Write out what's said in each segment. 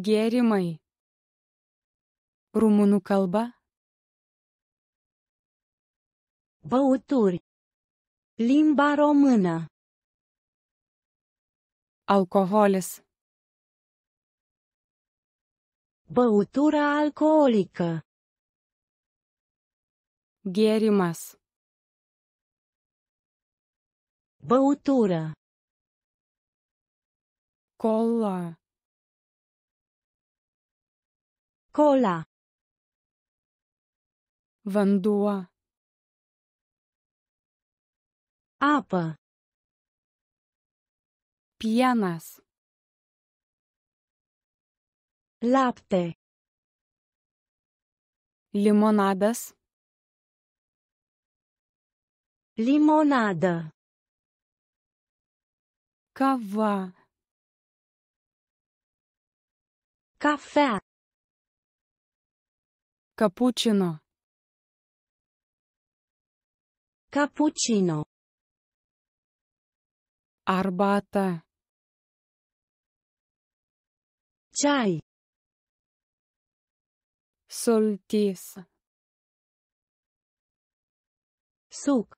Gėrimai. Rumunų kalba. Băuturi. Limba română. Alcoholis. Băutura alcoolică. Gėrimas. Băutură. Cola. Cola. Vandoa. Apa. Pianas. Lapte. Limonadas. Limonada. Cava. Café. Cappuccino. Cappuccino. Arbata. Чай. Сольтис. Сук.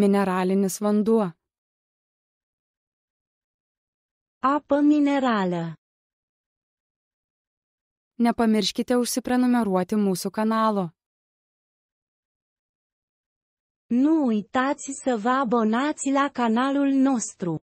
Mineralinis vanduo. Apă minerală. Nepamirškite užsiprenumeruoti mūsų kanalo. Nu uitați să vă abonați la canalul nostru.